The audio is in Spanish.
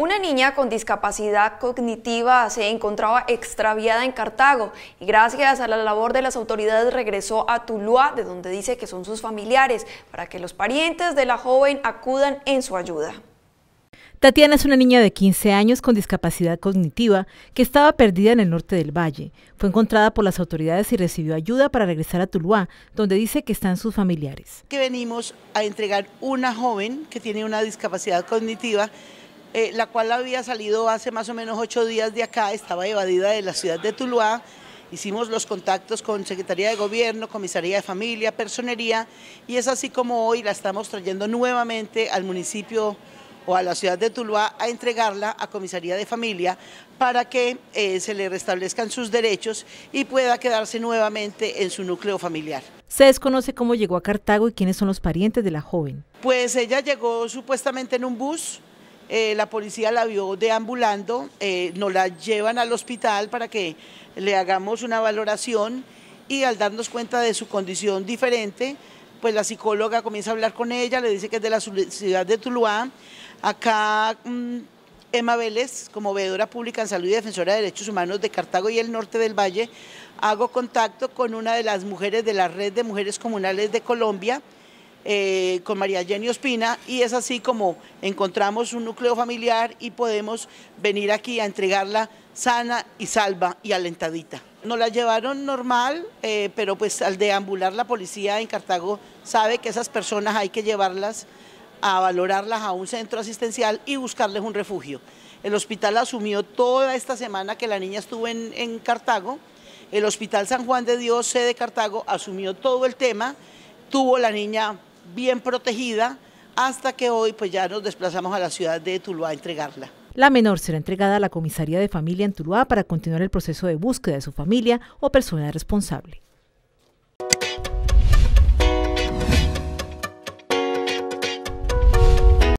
Una niña con discapacidad cognitiva se encontraba extraviada en Cartago y gracias a la labor de las autoridades regresó a Tuluá, de donde dice que son sus familiares, para que los parientes de la joven acudan en su ayuda. Tatiana es una niña de 15 años con discapacidad cognitiva que estaba perdida en el norte del valle. Fue encontrada por las autoridades y recibió ayuda para regresar a Tuluá, donde dice que están sus familiares. Que venimos a entregar una joven que tiene una discapacidad cognitiva eh, la cual había salido hace más o menos ocho días de acá, estaba evadida de la ciudad de Tuluá. Hicimos los contactos con Secretaría de Gobierno, Comisaría de Familia, Personería, y es así como hoy la estamos trayendo nuevamente al municipio o a la ciudad de Tuluá a entregarla a comisaría de familia para que eh, se le restablezcan sus derechos y pueda quedarse nuevamente en su núcleo familiar. Se desconoce cómo llegó a Cartago y quiénes son los parientes de la joven. Pues ella llegó supuestamente en un bus, eh, la policía la vio deambulando, eh, nos la llevan al hospital para que le hagamos una valoración y al darnos cuenta de su condición diferente, pues la psicóloga comienza a hablar con ella, le dice que es de la ciudad de Tuluá, acá mm, Emma Vélez, como veedora pública en salud y defensora de derechos humanos de Cartago y el norte del Valle, hago contacto con una de las mujeres de la red de mujeres comunales de Colombia, eh, con María Jenny Ospina y es así como encontramos un núcleo familiar y podemos venir aquí a entregarla sana y salva y alentadita. Nos la llevaron normal, eh, pero pues al deambular la policía en Cartago sabe que esas personas hay que llevarlas a valorarlas a un centro asistencial y buscarles un refugio. El hospital asumió toda esta semana que la niña estuvo en, Cartago, el Hospital San Juan de Dios, de Cartago, asumió todo el tema, tuvo la niña bien protegida, hasta que hoy pues ya nos desplazamos a la ciudad de Tuluá a entregarla. La menor será entregada a la comisaría de familia en Tuluá para continuar el proceso de búsqueda de su familia o persona responsable.